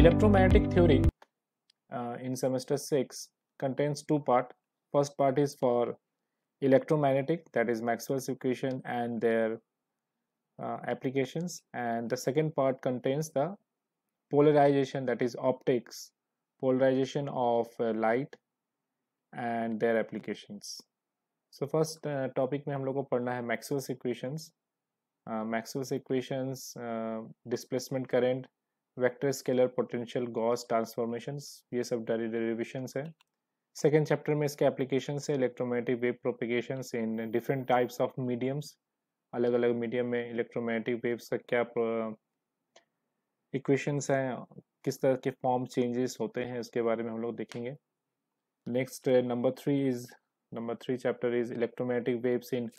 electromagnetic theory uh, in semester 6 contains two part first part is for electromagnetic that is maxwell's equation and their uh, applications and the second part contains the polarization that is optics polarization of uh, light and their applications so first uh, topic we have लोग को maxwell's equations Maxwell's uh, Maxwell's equations, equations uh, displacement vector scalar potential Gauss transformation ये सब derivation है second chapter में इसके application है electromagnetic wave propagation in different types of mediums अलग अलग मीडियम में इलेक्ट्रोमैटिक वेव्स का क्या इक्वेशंस हैं किस तरह के फॉर्म चेंजेस होते हैं इसके बारे में हम लोग देखेंगे next number three is number three chapter is electromagnetic waves in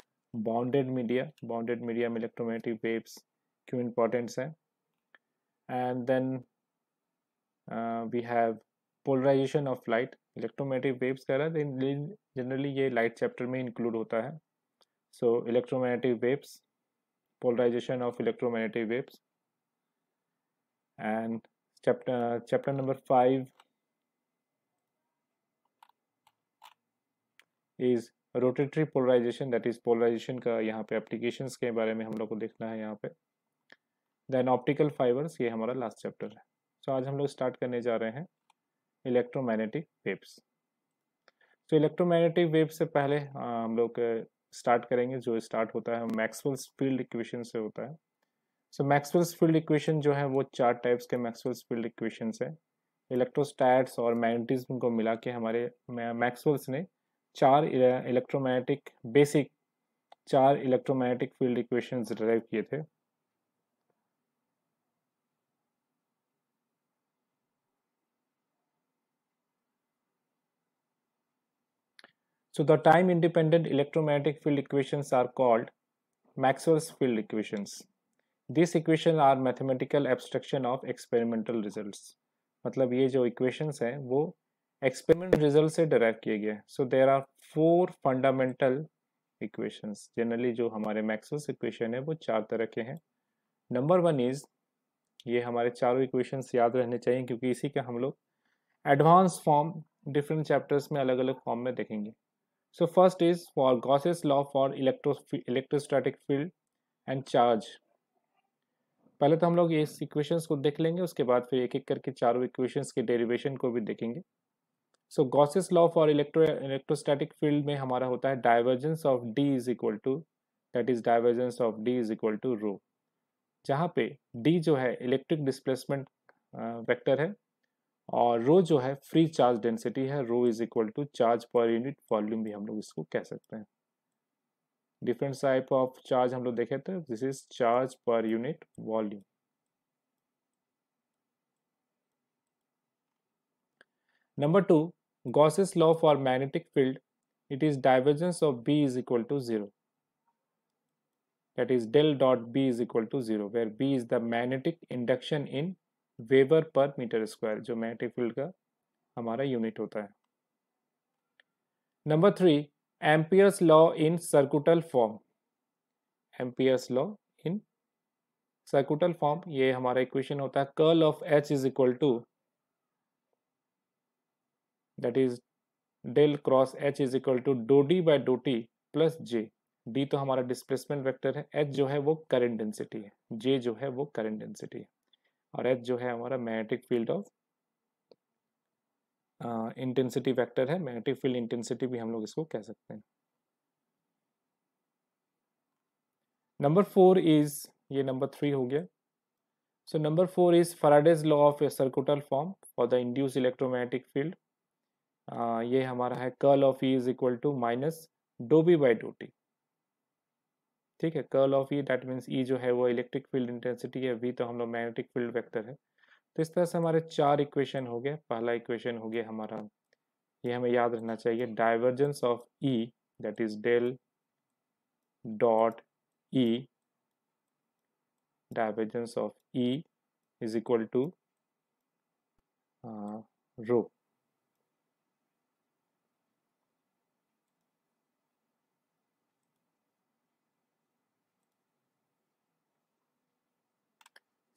bounded media bounded media में इलेक्ट्रोमैटिक वेव्स क्यों इंपॉर्टेंट्स हैं and then uh, we have polarisation of light electromagnetic waves कह रहा है तो इन जनरली ये लाइट चैप्टर में include होता है so electromagnetic waves polarisation of electromagnetic waves and chapter chapter number five is rotatory polarisation that is polarisation का यहाँ पे एप्लीकेशंस के बारे में हम लोग को देखना है यहाँ पे देन ऑप्टिकल फाइबर्स ये हमारा लास्ट चैप्टर है सो so, आज हम लोग स्टार्ट करने जा रहे हैं इलेक्ट्रोमैग्नेटिक वेव्स तो इलेक्ट्रोमैग्नेटिक वेव से पहले आ, हम लोग स्टार्ट करेंगे जो स्टार्ट होता है मैक्सवेल्स फील्ड इक्वेशन से होता है सो मैक्सवेल्स फील्ड इक्वेशन जो है वो चार टाइप्स के मैक्सवेल्स फील्ड इक्वेशन है इलेक्ट्रोस्टैट्स और मैग्नेटिज्म को मिला के हमारे मैक्सवेल्स ने चार इलेक्ट्रोमैग्नेटिक बेसिक चार इलेक्ट्रोमैग्नेटिक फील्ड इक्वेशन डिराइव किए थे So the time independent electromagnetic field equations are called Maxwell's field equations. These equations are mathematical abstraction of experimental results. मतलब ये जो equations हैं वो experiment result से derive किए गए So there are four fundamental equations. Generally जो हमारे Maxwell's equation है वो चार तरह के हैं नंबर वन इज ये हमारे चारों इक्वेशंस याद रहने चाहिए क्योंकि इसी का हम लोग एडवांस फॉर्म डिफरेंट चैप्टर्स में अलग अलग फॉर्म में देखेंगे So first is for Gauss's law for electro electrostatic field and charge. पहले तो हम लोग इस इक्वेशंस को देख लेंगे उसके बाद फिर एक एक करके चारों इक्वेशंस के डेरिवेशन को भी देखेंगे so Gauss's law for electro electrostatic field में हमारा होता है divergence of D is equal to that is divergence of D is equal to rho जहाँ पे डी जो है इलेक्ट्रिक डिस्प्लेसमेंट वैक्टर है और रो जो है फ्री चार्ज डेंसिटी है rho is equal to charge per unit volume भी हम लोग इसको कह सकते हैं डिफरेंट टाइप ऑफ चार्ज हम लोग देखे थे this is charge per unit volume number two Gauss's law for magnetic field it is divergence of B is equal to zero that is del dot B is equal to zero where B is the magnetic induction in weber per metre square जो magnetic field का हमारा unit होता है number three Ampere's law in circuital form Ampere's law in circuital form ये हमारा equation होता है curl of H is equal to that is del cross H is equal to do D by do T plus J D तो हमारा displacement vector है H जो है वो करेंट डेंसिटी है जे जो है वो करेंट डेंसिटी है और एच जो है हमारा magnetic field of intensity vector है मैग्नेटिक फील्ड इंटेंसिटी भी हम लोग इसको कह सकते हैं नंबर फोर इज ये नंबर थ्री हो गया so number four is Faraday's law of a circuital form for the induce electromagnetic field ये हमारा है curl of E is equal to minus do B by do T ठीक है curl of E that means E जो है वो electric field intensity है वी तो हम लोग मैग्नेटिक फील्ड वेक्टर है तो इस तरह से हमारे चार इक्वेशन हो गए पहला इक्वेशन हो गया हमारा ये हमें याद रखना चाहिए divergence of E that is del dot E divergence of E is equal to rho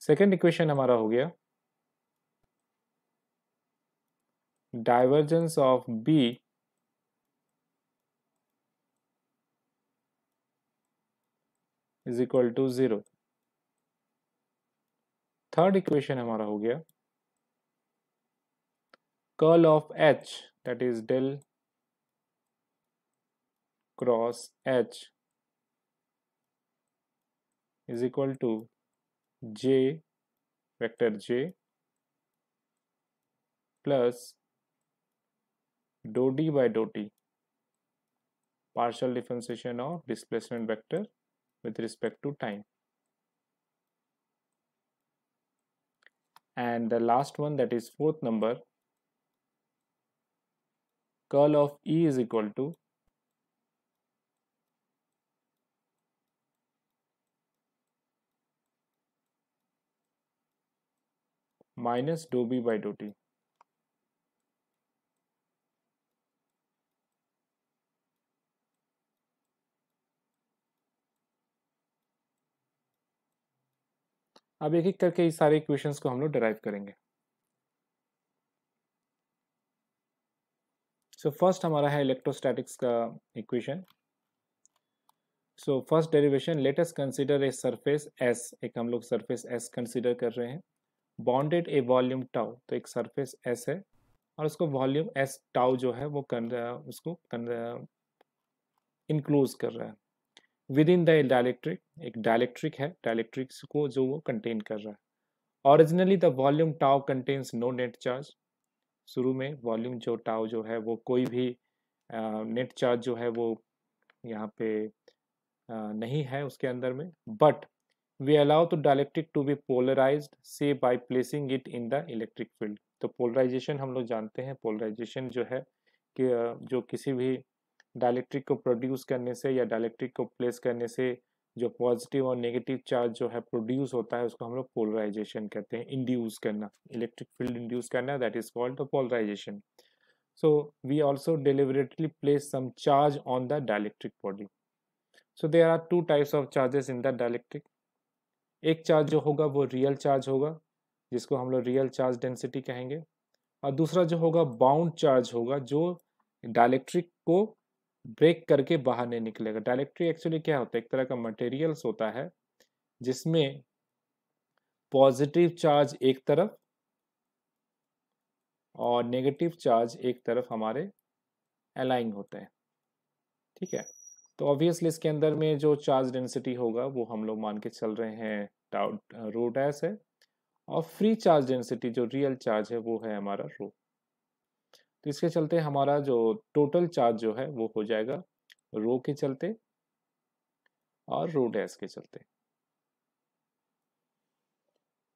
second equation हमारा हो गया divergence of B is equal to zero third equation हमारा हो गया curl of H that is del cross H is equal to j vector j plus dou d by dou t partial differentiation of displacement vector with respect to time and the last one that is fourth number curl of e is equal to minus do B by do T अब एक एक करके इस सारे equations को हम लोग derive करेंगे सो so फर्स्ट हमारा है इलेक्ट्रोस्टैटिक्स का equation so first derivation let us consider a surface S एक हम लोग सरफेस एस कंसिडर कर रहे हैं बॉन्डेड ए वॉल्यूम टाउ तो एक सरफेस एस है और उसको वॉल्यूम एस टाउ जो है वो कर रहा है उसको कर रहा है इंक्लोज कर रहा है विद इन द डायलेक्ट्रिक एक डायलेक्ट्रिक है डायलेक्ट्रिक्स को जो वो कंटेन कर रहा है originally the volume tau contains no net charge शुरू में वॉल्यूम जो टाउ जो है वो कोई भी नेट uh, चार्ज जो है वो यहाँ पे uh, नहीं है उसके अंदर में but We allow the dielectric to be polarized say by placing it in the electric field. तो पोलराइजेशन हम लोग जानते हैं पोलराइजेशन जो है कि जो किसी भी डायलैक्ट्रिक को प्रोड्यूस करने से या डायलैक्ट्रिक को प्लेस करने से जो पॉजिटिव और नेगेटिव चार्ज जो है प्रोड्यूस होता है उसको हम लोग पोलराइजेशन कहते हैं इंड्यूस करना इलेक्ट्रिक फील्ड इंड्यूस करना that is called polarisation so we also deliberately place some charge on the dielectric body so there are two types of charges in the dielectric एक चार्ज जो होगा वो real charge होगा जिसको हम लोग real charge density कहेंगे और दूसरा जो होगा बाउंड चार्ज होगा जो डायलेक्ट्रिक को ब्रेक करके बाहर नहीं निकलेगा डायलेक्ट्रिक एक्चुअली क्या होता है एक तरह का मटेरियल्स होता है जिसमें पॉजिटिव चार्ज एक तरफ और नेगेटिव चार्ज एक तरफ हमारे अलाइन होते हैं ठीक है तो ऑब्वियसली इसके अंदर में जो चार्ज डेंसिटी होगा वो हम लोग मान के चल रहे हैं टाउ रो डैस है और फ्री चार्ज डेंसिटी जो रियल चार्ज है वो है हमारा रो तो इसके चलते हमारा जो टोटल चार्ज जो है वो हो जाएगा रो के चलते और रो डैस के चलते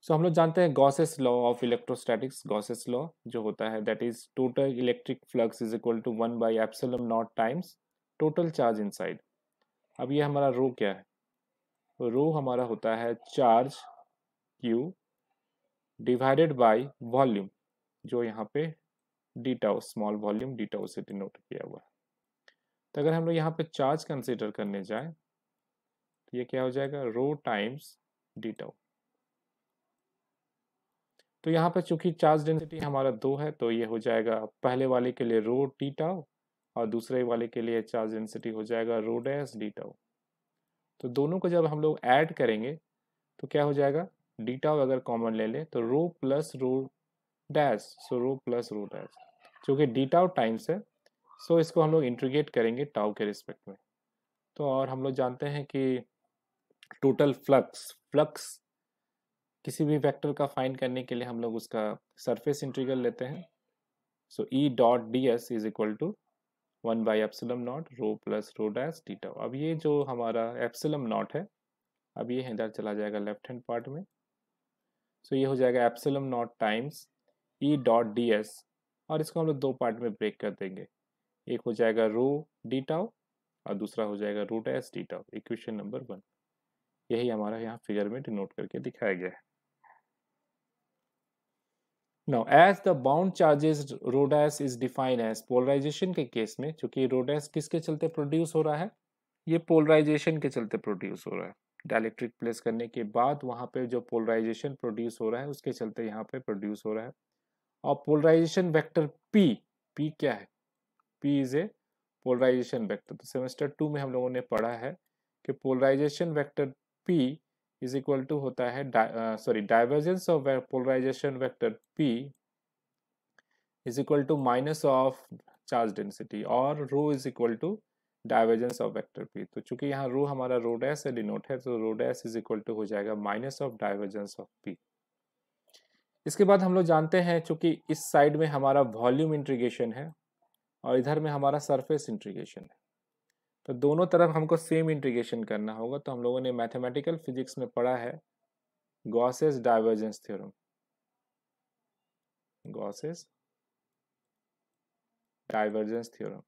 सो so, हम लोग जानते हैं Gauss's law of electrostatics Gauss's law जो होता है that is total electric flux is equal to one by epsilon nought times total charge inside अब ये हमारा रो क्या है रो तो हमारा होता है charge Q divided by volume जो यहाँ पे D tau small volume D tau से डिनोट किया हुआ है तो अगर हम लोग यहाँ पे चार्ज कंसिडर करने जाए तो ये क्या हो जाएगा रो टाइम्स डी टाउ तो यहाँ पे चूंकि चार्ज डेंसिटी हमारा दो है तो ये हो जाएगा पहले वाले के लिए रो टी और दूसरे वाले के लिए चार्ज डेंसिटी हो जाएगा रो डैश डी टाउ तो दोनों को जब हम लोग ऐड करेंगे तो क्या हो जाएगा डी अगर कॉमन ले लें तो rho plus rho dash so rho plus rho dash जो कि डी टाइम्स है सो इसको हम लोग इंट्रीगेट करेंगे टाओ के रिस्पेक्ट में तो और हम लोग जानते हैं कि टोटल फ्लक्स फ्लक्स किसी भी वेक्टर का फाइंड करने के लिए हम लोग उसका सरफेस इंटीग्रल लेते हैं so E dot D S is equal to one by epsilon nought rho plus rho dash D tau अब ये जो हमारा एप्सिलम नॉट है अब ये इधर चला जाएगा लेफ्ट हैंड पार्ट में सो ये हो जाएगा epsilon nought times E e dot D S और इसको हम लोग दो पार्ट में ब्रेक कर देंगे एक हो जाएगा रो डी टाउ और दूसरा हो जाएगा rho dash D tau equation number one यही हमारा यहाँ फिगर में डिनोट करके दिखाया गया है now as the bound charges rho is defined as polarisation के केस में चूंकि rho किसके चलते प्रोड्यूस हो रहा है ये पोलराइजेशन के चलते प्रोड्यूस हो रहा है डायलेक्ट्रिक प्लेस करने के बाद वहाँ पे जो पोलराइजेशन प्रोड्यूस हो रहा है उसके चलते यहाँ पे प्रोड्यूस हो रहा है और पोलराइजेशन वेक्टर P P क्या है P is a polarisation vector तो सेमेस्टर टू में हम लोगों ने पढ़ा है कि polarisation vector P is equal to होता है sorry divergence of polarisation vector P is equal to minus of charge density और rho is equal to divergence of vector P तो चूंकि यहाँ रो हमारा रोड एस से डिनोट है तो rho S is equal to हो जाएगा minus of divergence of P इसके बाद हम लोग जानते हैं चूंकि इस साइड में हमारा वॉल्यूम इंट्रीगेशन है और इधर में हमारा सरफेस इंट्रीगेशन है तो दोनों तरफ हमको सेम इंटीग्रेशन करना होगा तो हम लोगों ने मैथमेटिकल फिजिक्स में पढ़ा है Gauss's divergence theorem Gauss's divergence theorem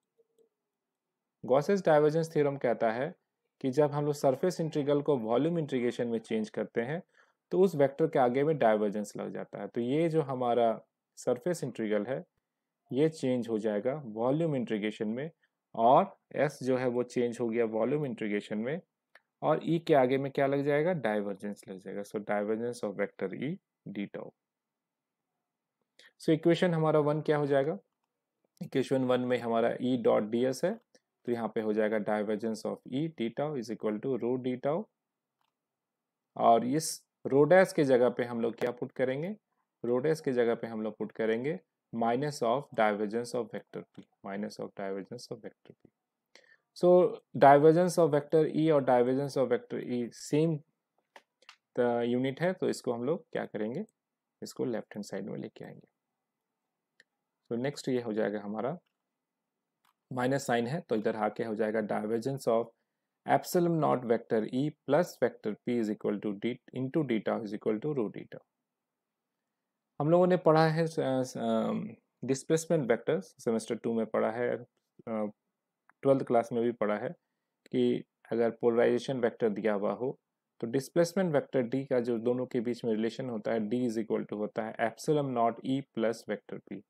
Gauss's divergence theorem कहता है कि जब हम लोग सरफेस इंटीग्रल को वॉल्यूम इंटीग्रेशन में चेंज करते हैं तो उस वेक्टर के आगे में डाइवर्जेंस लग जाता है तो ये जो हमारा सरफेस इंटीग्रल है ये चेंज हो जाएगा वॉल्यूम इंटीग्रेशन में और एस जो है वो चेंज हो गया वॉल्यूम इंटीग्रेशन में और ई e के आगे में क्या लग जाएगा डाइवर्जेंस लग जाएगा so divergence of vector E D tau so equation हमारा वन क्या हो जाएगा इक्वेशन वन में हमारा ई डॉट डी एस है तो यहाँ पे हो जाएगा divergence of E D tau is equal to rho D tau और इस रोडेस के जगह पे हम लोग क्या पुट करेंगे रोडेस के जगह पे हम लोग पुट करेंगे minus of divergence of vector P minus of divergence of vector p. So divergence of vector E और divergence of vector E same unit है तो इसको हम लोग क्या करेंगे इसको लेफ्ट हैंड साइड में लेके आएंगे तो so, नेक्स्ट ये हो जाएगा हमारा माइनस साइन है तो इधर आके हो जाएगा divergence of epsilon nought vector E plus vector P is equal to D into D tau is equal to rho D tau हम लोगों ने पढ़ा है डिस्प्लेसमेंट वेक्टर्स सेमेस्टर टू में पढ़ा है ट्वेल्थ क्लास में भी पढ़ा है कि अगर पोलराइजेशन वेक्टर दिया हुआ हो तो डिस्प्लेसमेंट वेक्टर डी का जो दोनों के बीच में रिलेशन होता है डी इज इक्वल टू होता है epsilon not E plus vector P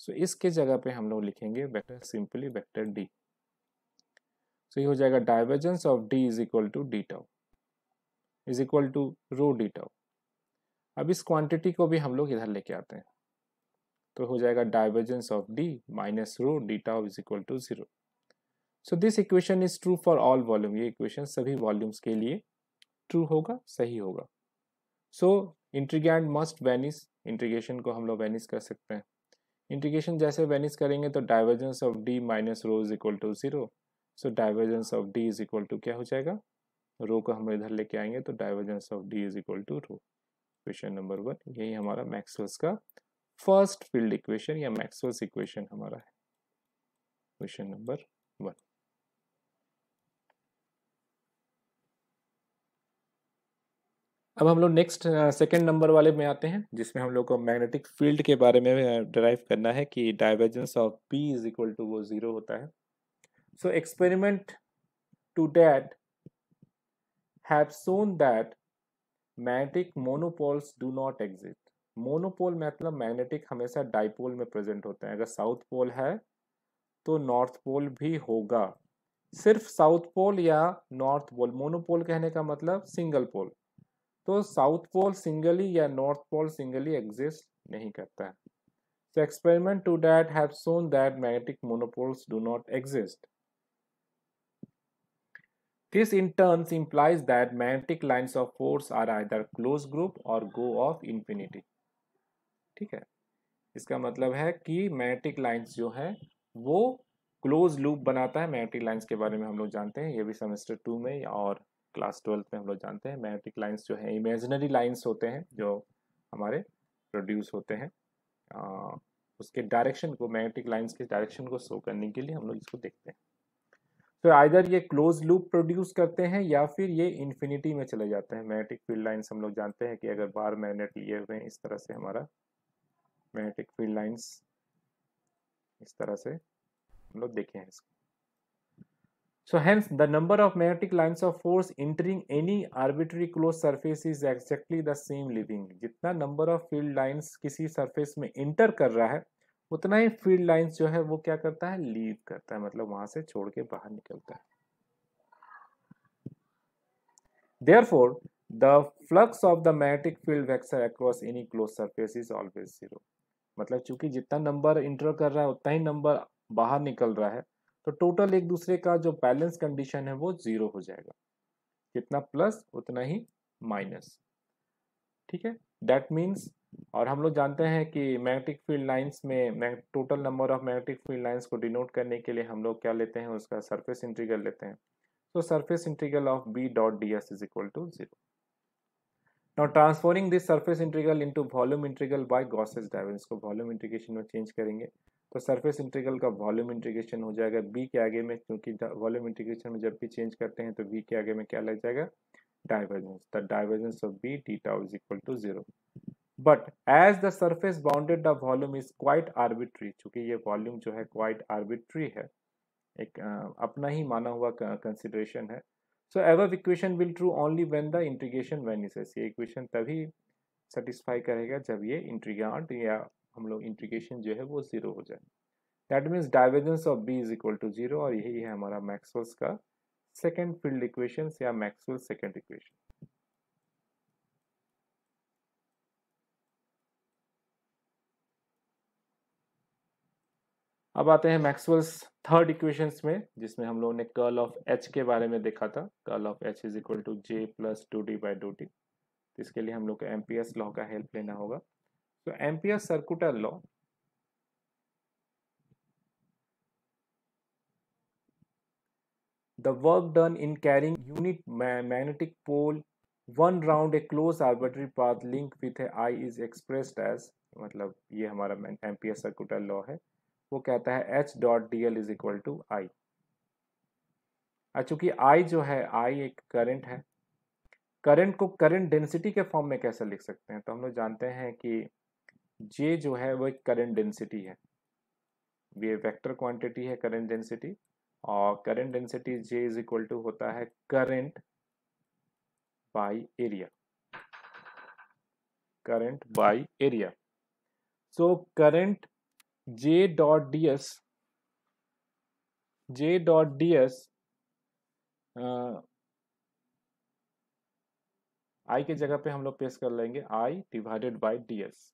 so इसके जगह पे हम लोग लिखेंगे vector simply vector D so ये हो जाएगा divergence of D is equal to D tau is equal to rho D tau अब इस क्वांटिटी को भी हम लोग इधर लेके आते हैं तो हो जाएगा divergence of D minus rho D tau is equal to zero so this equation is true for all volume ये इक्वेशन सभी वॉल्यूम्स के लिए ट्रू होगा सही होगा so integrand must vanish integration को हम लोग वेनिस कर सकते हैं इंट्रीगेशन जैसे वेनिस करेंगे तो divergence of D minus rho is equal to zero so divergence of D is equal to क्या हो जाएगा रो को हम इधर लेके आएंगे तो divergence of D is equal to rho question number one यही हमारा मैक्सवेल्स का फर्स्ट फील्ड इक्वेशन या मैक्सवेल्स इक्वेशन हमारा है क्वेश्चन नंबर वन अब हम लोग नेक्स्ट सेकेंड नंबर वाले में आते हैं जिसमें हम लोग को मैग्नेटिक फील्ड के बारे में डराइव करना है कि divergence of P is equal to वो ज़ीरो होता है so experiment to date have shown that magnetic monopoles do not exist monopole मतलब मैग्नेटिक हमेशा डाइपोल में प्रेजेंट होते हैं अगर साउथ पोल है तो नॉर्थ पोल भी होगा सिर्फ साउथ पोल या नॉर्थ पोल मोनोपोल कहने का मतलब सिंगल पोल तो साउथ पोल सिंगली या नॉर्थ पोल सिंगली एग्जिस्ट नहीं करता है so experiment to that have shown that magnetic monopoles do not exist this in turn implies that magnetic lines of force are either closed group or go of infinity ठीक है इसका मतलब है कि magnetic lines जो है वो close loop बनाता है मैग्नेटिक लाइंस के बारे में हम लोग जानते हैं ये भी सेमेस्टर टू में और क्लास ट्वेल्थ में हम लोग जानते हैं मैग्नेटिक लाइंस जो है इमेजिनरी लाइंस होते हैं जो हमारे प्रोड्यूस होते हैं आ, उसके डायरेक्शन को मैग्नेटिक लाइंस के डायरेक्शन को शो करने के लिए हम लोग इसको देखते हैं तो आइधर ये क्लोज लूप प्रोड्यूस करते हैं या फिर ये इन्फिनिटी में चले जाते हैं मैग्नेटिक फील्ड लाइंस हम लोग जानते हैं कि अगर बार मैग्नेट लिए हुए हैं इस तरह से हमारा मैग्नेटिक फील्ड लाइंस इस तरह से हम लोग देखे हैं इसको so hence the number of magnetic lines of force entering any arbitrary close surface is exactly the same leaving जितना नंबर ऑफ फील्ड लाइंस किसी सरफेस में इंटर कर रहा है उतना ही फील्ड लाइंस जो है वो क्या करता है लीव करता है मतलब वहां से छोड़ के बाहर निकलता है therefore the flux of the magnetic field vector across any closed surface is always zero मतलब चूंकि जितना नंबर इंटर कर रहा है उतना ही नंबर बाहर निकल रहा है तो टोटल एक दूसरे का जो बैलेंस कंडीशन है वो जीरो हो जाएगा जितना प्लस उतना ही माइनस ठीक है डेट मीन्स और हम लोग जानते हैं कि मैग्नेटिक फील्ड लाइंस में total number of magnetic field lines को डिनोट करने के लिए हम लोग क्या लेते हैं उसका सरफेस इंटीग्रल लेते हैं तो surface integral of B dot D S is equal to zero now transforming this surface integral into volume integral by Gauss's divergence को वॉल्यूम इंट्रीगेशन में चेंज करेंगे तो सर्फेस इंट्रीगल का वॉल्यूम इंट्रीगेशन हो जाएगा बी के आगे में क्योंकि वॉल्यूम इंट्रीगेशन में जब भी चेंज करते हैं तो बी के आगे में क्या लग जाएगा divergence the divergence of B theta is equal to zero but as the surface bounded the volume is quite arbitrary चूंकि ये वॉल्यूम जो है क्वाइट आर्बिट्री है एक अपना ही माना हुआ कंसिडरेशन है so above equation will true only when the integration when इस ये इक्वेशन तभी सेटिस्फाई करेगा जब ये इंट्रीगार्ट या हम लोग इंट्रीगेशन जो है वो जीरो हो जाए that means divergence of B is equal to zero और यही है हमारा मैक्सवेल्स का सेकेंड फील्ड इक्वेशन या मैक्सवेल सेकेंड इक्वेशन अब आते हैं मैक्सवेल्स थर्ड इक्वेशंस में जिसमें हम लोगों ने कर्ल ऑफ एच के बारे में देखा था curl of H is equal to J plus to D by do T इसके लिए हम लोग को एम्पियर्स लॉ का हेल्प लेना होगा तो Ampere circuital law the work done in carrying unit magnetic pole one round a close arbitrary path link with a I is expressed as मतलब ये हमारा एम्पियर सर्कुटल लॉ है वो कहता है H dot D L is equal to I चूंकि I जो है आई एक करंट है करंट को करंट डेंसिटी के फॉर्म में कैसे लिख सकते हैं तो हम लोग जानते हैं कि जे जो है वो एक करंट डेंसिटी है ये वेक्टर क्वांटिटी है करंट डेंसिटी और current density J is equal to होता है current by area current by area so current j dot ds j dot ds uh, I के जगह पे हम लोग पेश कर लेंगे I divided by D S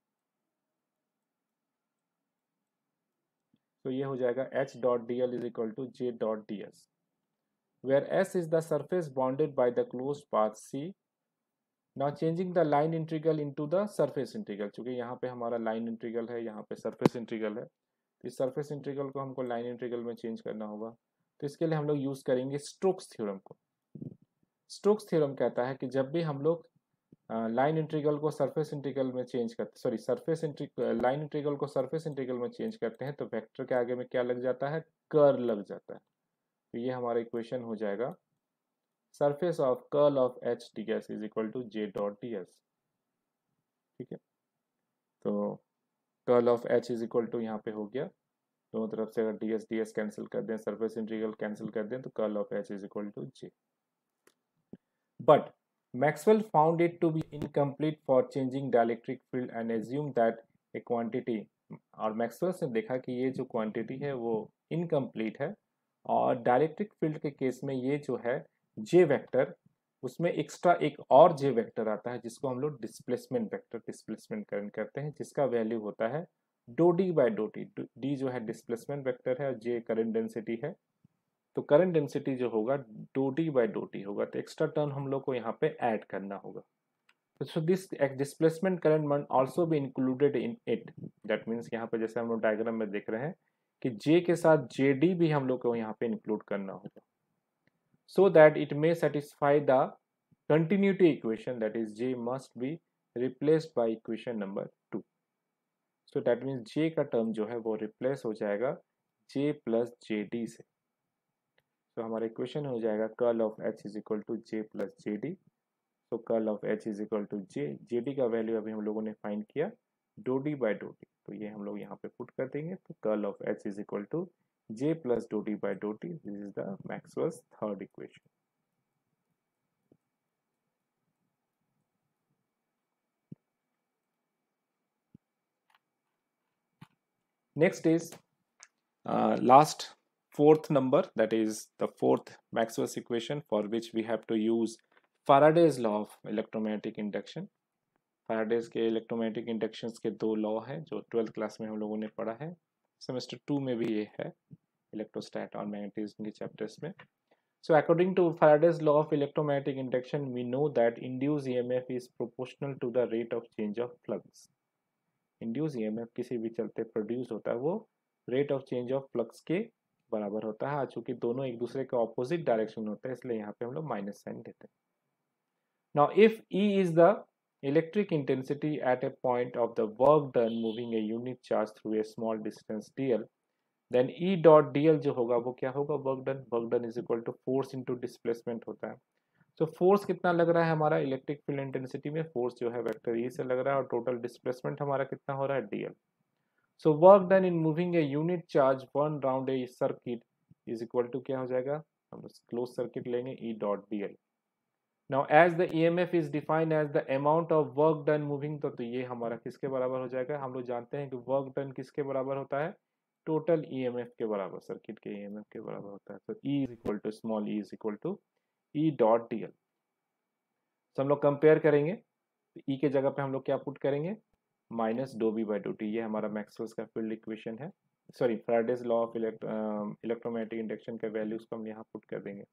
तो ये हो जाएगा H dot D L is equal to J dot D S where S is the surface bounded by the close path C now changing the line integral into the surface integral चूंकि यहाँ पे हमारा line integral है यहाँ पे surface integral है तो इस सरफेस इंट्रीगल को हमको लाइन इंट्रीगल में चेंज करना होगा तो इसके लिए हम लोग यूज़ करेंगे स्ट्रोक्स थ्योरम को स्ट्रोक्स थ्योरम कहता है कि जब भी हम लोग लाइन इंट्रीगल को सरफेस इंट्रीगल में चेंज करते सॉरी सरफेस इंट्री लाइन इंट्रीगल को सरफेस इंट्रीगल में चेंज करते हैं तो वेक्टर के आगे में क्या लग जाता है कर लग जाता है तो ये हमारा इक्वेशन हो जाएगा surface of curl of H D S is equal to J dot D S ठीक है तो curl of H is equal to यहाँ पे हो गया दोनों तरफ से अगर D S D S cancel कर दें सरफेस इंटीग्रल कैंसिल कर दें तो curl of H is equal to J but Maxwell found it to be incomplete for changing dielectric field and assume that A quantity और Maxwell's ने देखा कि ये जो क्वान्टिटी है वो इनकम्प्लीट है और डायलेक्ट्रिक फील्ड के केस में ये जो है जे वेक्टर उसमें एक्स्ट्रा एक और जे वेक्टर आता है जिसको हम लोग डिस्प्लेसमेंट वेक्टर डिस्प्लेसमेंट करंट करते हैं जिसका वैल्यू होता है do D by do T D जो है डिस्प्लेसमेंट वेक्टर है और जे करंट डेंसिटी है तो करंट डेंसिटी जो होगा do D by do T होगा तो एक्स्ट्रा टर्न हम लोग को यहाँ पे ऐड करना होगा सो दिस डिस्प्लेसमेंट करंट मन ऑल्सो भी included in it that means यहाँ पे जैसे हम लोग डायग्राम में देख रहे हैं कि जे के साथ जे डी भी हम लोग को यहाँ पे इंक्लूड करना होगा so that it may satisfy the continuity equation that is j must be replaced by equation number 2 so that means j ka term jo hai wo replace ho jayega j plus jd se so, hamara equation ho jayega curl of h is equal to j plus jd so curl of h is equal to j jd ka value abhi hum logo ne find kiya किया do D by do D तो ये हम लोग यहाँ पे put कर देंगे तो curl of H is equal to J plus dot E by dot E. This is the Maxwell's third equation. Next is uh, last fourth number that is the fourth Maxwell's equation for which we have to use Faraday's law of electromagnetic induction. Faraday's के electromagnetic inductions के दो law हैं जो 12th class में हम लोगों ने पढ़ा है सेमेस्टर टू में भी ये है इलेक्ट्रोस्टैट और मैग्नेटिज्म के चैप्टर्स में so according to Faraday's law of electromagnetic induction we know that induce EMF is proportional to the rate of change of flux induce EMF किसी भी चलते प्रोड्यूस होता है वो rate of change of flux के बराबर होता है चूंकि दोनों एक दूसरे के ऑपोजिट डायरेक्शन होते हैं इसलिए यहाँ पे हम लोग माइनस साइन देते हैं now if E is the Electric intensity at a point of the work done moving a charge through a small distance distance dl then E dot D L जो होगा वो क्या होगा work done work done is equal to force into displacement होता है सो so, force कितना लग रहा है हमारा इलेक्ट्रिक फील्ड इंटेंसिटी में फोर्स जो है वैक्टर ई e से लग रहा है और टोटल डिसप्लेसमेंट हमारा कितना हो रहा है DL so work done in moving a unit charge one round a circuit is equal to क्या हो जाएगा हम क्लोज सर्किट लेंगे E dot D L now as the E M F is defined as the amount of work done moving तो, ये हमारा किसके बराबर हो जाएगा हम लोग जानते हैं कि वर्क डन किसके बराबर होता है टोटल ई एम एफ के बराबर सर्किट के ई एम एफ के बराबर होता है तो E is equal to small E is equal to E dot D L तो हम लोग कंपेयर करेंगे ई तो e के जगह पे हम लोग क्या पुट करेंगे minus do B by do T ये हमारा मैक्सवेल्स का फील्ड इक्वेशन है sorry Faraday's law of electromagnetic induction के वैल्यूज को हम यहाँ पुट कर देंगे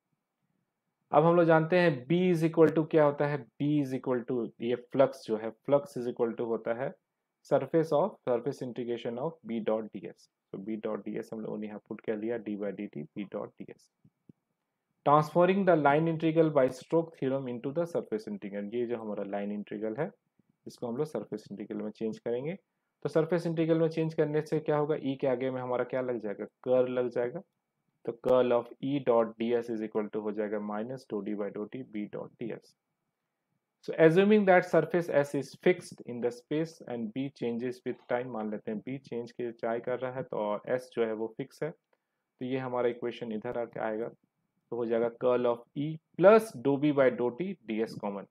अब हम लोग जानते हैं B इज इक्वल टू क्या होता है B इज इक्वल टू ये फ्लक्स जो है फ्लक्स इज इक्वल टू होता है surface of surface integration of B dot D S तो B डॉट डी एस हम लोगों ने यहाँ पुट कर लिया D by D T B dot D S transforming the line integral by Stokes theorem into the surface integral ये जो हमारा लाइन इंटीग्रल है इसको हम लोग सर्फेस इंटीग्रल में चेंज करेंगे तो सर्फेस इंटीग्रल में चेंज करने से क्या होगा ई e के आगे में हमारा क्या लग जाएगा कर लग जाएगा तो curl of E dot D S is equal to हो जाएगा minus to D by do T B dot D S so assuming that surface S is fixed in the space and B changes with time मान लेते हैं B change के चाय कर रहा है तो और एस जो है वो फिक्स है तो ये हमारा इक्वेशन इधर आके आएगा तो हो जाएगा curl of E plus do B by do T D S common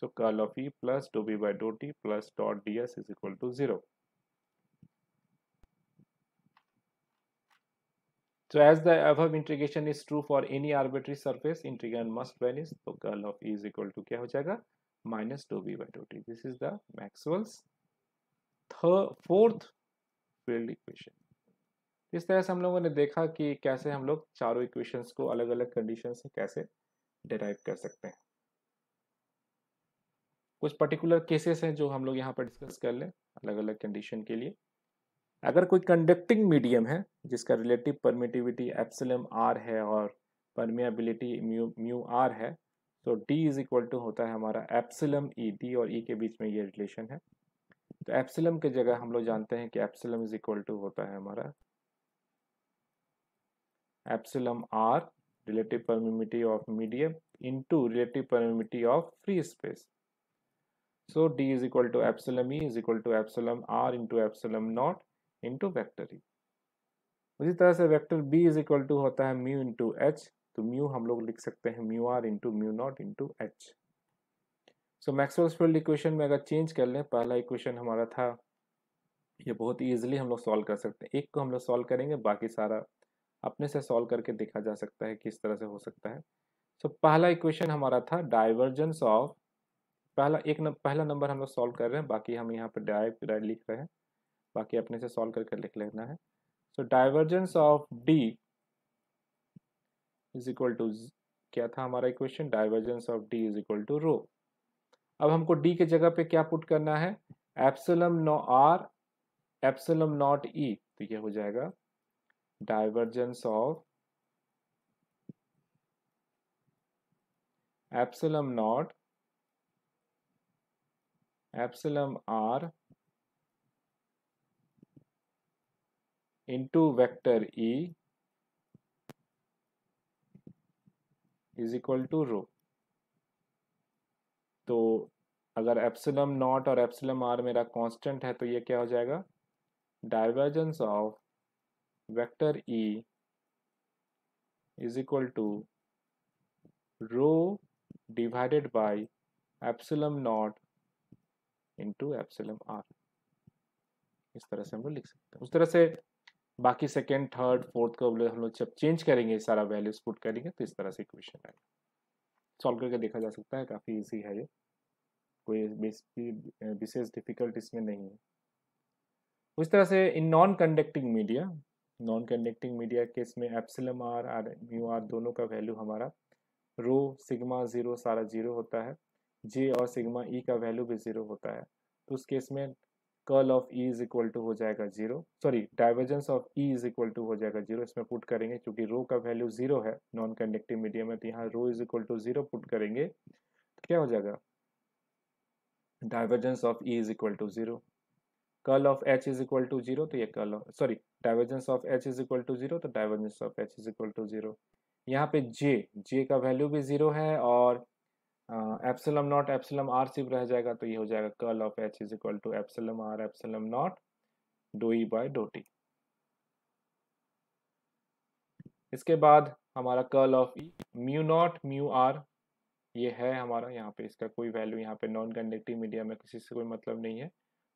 so curl of E plus do B by do T plus dot D S is equal to zero So as the above integration is true for any arbitrary surface, integral must vanish. So curl of E is equal to kya ho jayega Minus dou B by dou T. This is the Maxwell's third fourth field equation. इस तरह से हम लोगों ने देखा कि कैसे हम लोग चारों इक्वेशंस को अलग अलग कंडीशन से कैसे डिराइव कर सकते हैं कुछ पर्टिकुलर केसेस हैं जो हम लोग यहाँ पर डिस्कस कर लें अलग अलग कंडीशन के लिए अगर कोई कंडक्टिंग मीडियम है जिसका रिलेटिव परमिटिविटी एप्सलम आर है और परमिबिलिटी म्यू म्यू आर है तो डी इज इक्वल टू होता है हमारा एप्सलम ई डी और ई e के बीच में ये रिलेशन है तो एप्सलम के जगह हम लोग जानते हैं कि एप्सलम इज इक्वल टू होता है हमारा epsilon R relative permittivity of medium into relative permittivity of free space so D is equal to epsilon E is equal to epsilon R into epsilon naught e into vector E उसी तरह से vector B is equal to होता है mu into H तो mu हम लोग लिख सकते हैं mu R into mu naught into H so Maxwell's field equation में अगर चेंज कर लें पहला इक्वेशन हमारा था ये बहुत ईजिली हम लोग सॉल्व कर सकते हैं एक को हम लोग सॉल्व करेंगे बाकी सारा अपने से सॉल्व करके देखा जा सकता है किस तरह से हो सकता है सो so, पहला इक्वेशन हमारा था डाइवर्जेंस ऑफ पहला एक न, पहला नंबर हम लोग सॉल्व कर रहे हैं बाकी हम यहाँ पर डायरेक्ट लिख रहे हैं बाकी अपने से सॉल्व करके लिख लेना है so divergence of D is equal to क्या था हमारा equation divergence of D is equal to rho अब हमको डी के जगह पे क्या पुट करना है epsilon no R epsilon not E तो ये हो जाएगा divergence of epsilon naught epsilon R into vector E is equal to rho तो अगर एप्सिलम नॉट और एप्सिलम आर मेरा कांस्टेंट है तो ये क्या हो जाएगा divergence of vector E is equal to rho divided by epsilon naught into epsilon R इस तरह से हम लोग लिख सकते हैं उस तरह से बाकी सेकेंड थर्ड फोर्थ का हम लोग जब चेंज करेंगे सारा वैल्यूज पुट करेंगे तो इस तरह से इक्वेशन आएगा सॉल्व करके देखा जा सकता है काफ़ी ईजी है ये कोई विशेष डिफिकल्ट इसमें नहीं है उस तो तरह से in non conducting media non conducting media case में epsilon R R U R दोनों का वैल्यू हमारा रो सिग्मा ज़ीरो सारा जीरो होता है जे और सिग्मा ई e का वैल्यू भी ज़ीरो होता है तो उस केस में curl of E is equal to हो जाएगा zero sorry divergence of E is equal to हो जाएगा जीरो इसमें पुट करेंगे क्योंकि रो का वैल्यू जीरो है नॉन कंडक्टिव मीडियम है तो यहाँ rho is equal to zero put करेंगे तो क्या हो जाएगा divergence of E is equal to zero curl of H is equal to zero तो ये curl sorry divergence of H is equal to zero तो divergence of H is equal to zero यहाँ पे जे जे का वैल्यू भी zero है और एप्सलम naught epsilon are सिर्फ रह जाएगा तो ये हो जाएगा curl of H is equal to epsilon R epsilon naught do E by do T इसके बाद हमारा curl of E mu naught mu R ये है हमारा यहाँ पे इसका कोई वैल्यू यहाँ पे नॉन कंडक्टिव मीडिया में किसी से कोई मतलब नहीं है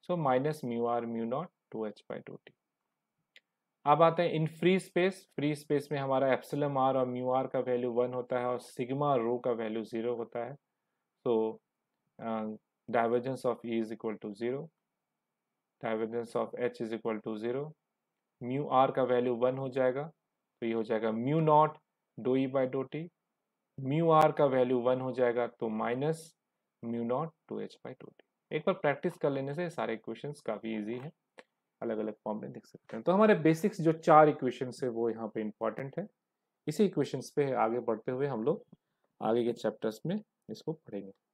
so minus mu R mu naught to H by to T अब आते हैं in free space free space में हमारा एप्सलम आर और म्यू आर का वैल्यू वन होता है और सिग्मा रो का वैल्यू ज़ीरो होता है तो divergence of E is equal to zero divergence of H is equal to zero mu R का वैल्यू वन हो जाएगा तो ये हो जाएगा mu naught do E by do T mu R का वैल्यू वन हो जाएगा तो minus mu naught to H by to T एक बार प्रैक्टिस कर लेने से सारे क्वेश्चन काफ़ी ईजी हैं अलग अलग फॉर्म में देख सकते हैं तो हमारे बेसिक्स जो चार इक्वेशन है वो यहाँ पे इम्पॉर्टेंट है इसी इक्वेशन पे आगे बढ़ते हुए हम लोग आगे के चैप्टर्स में इसको पढ़ेंगे